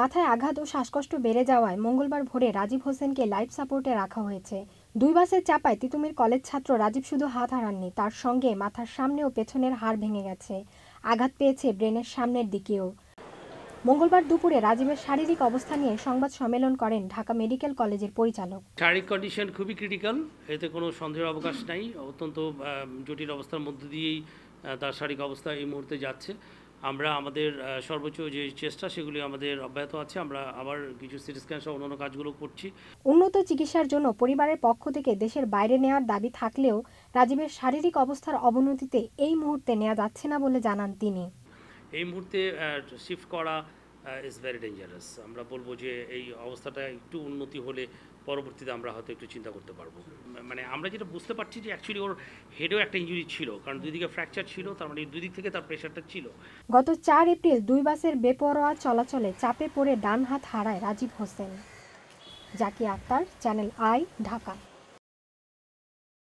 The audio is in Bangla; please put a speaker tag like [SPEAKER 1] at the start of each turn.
[SPEAKER 1] মাথায় আঘাত ও শ্বাসকষ্ট বেড়ে যাওয়ায় মঙ্গলবার ভোরে রাজীব হোসেনকে লাইফ সাপোর্টে রাখা হয়েছে দুই বাসের চাপায় তিতুমির কলেজ ছাত্র রাজীব শুধু হাত হারাননি তার সঙ্গে মাথার সামনে ও পেছনের হাড় ভেঙে গেছে আঘাত পেয়েছে ব্রেনের সামনের দিকেও মঙ্গলবার দুপুরে রাজীবের শারীরিক অবস্থা নিয়ে সংবাদ সম্মেলন করেন ঢাকা মেডিকেল কলেজের পরিচালক
[SPEAKER 2] শারীরিক কন্ডিশন খুবই ক্রিটিক্যাল এতে কোনো সন্দেহের অবকাশ নাই অত্যন্ত জটিল অবস্থার মধ্যে দিয়েই তার শারীরিক অবস্থা এই মুহূর্তে যাচ্ছে আমরা আমাদের সর্বোচ্চ যে চেষ্টা সেগুলি আমাদের অব্যাহত আছে আমরা আবার কিছু সিটি স্ক্যান সহ অন্যান্য কাজগুলো করছি
[SPEAKER 1] উন্নত চিকিৎসার জন্য পরিবারের পক্ষ থেকে দেশের বাইরে নেওয়ার দাবি থাকলেও রাজীবের শারীরিক অবস্থার অবনতিতে এই মুহূর্তে নেওয়া যাচ্ছে না বলে জানান তিনি
[SPEAKER 2] এই মুহূর্তে শিফট করা ইজ ভেরি ডেঞ্জারাস আমরা বলবো যে এই অবস্থাটা একটু উন্নতি হলে পরবর্তীতে আমরা হয়তো একটু চিন্তা করতে পারবো মানে আমরা যেটা বুঝতে পারছি যে অ্যাকচুয়ালি ওর হেডেও একটা ইঞ্জুরি ছিল কারণ দুই দিকে ফ্র্যাকচার ছিল তার মানে দুই দিক থেকে তার প্রেশারটা ছিল
[SPEAKER 1] গত চার এপ্রিল দুই বাসের বেপরোয়া চলাচলে চাপে পড়ে ডান হাত হারায় রাজীব হোসেন জাকি আক্তার চ্যানেল আই ঢাকা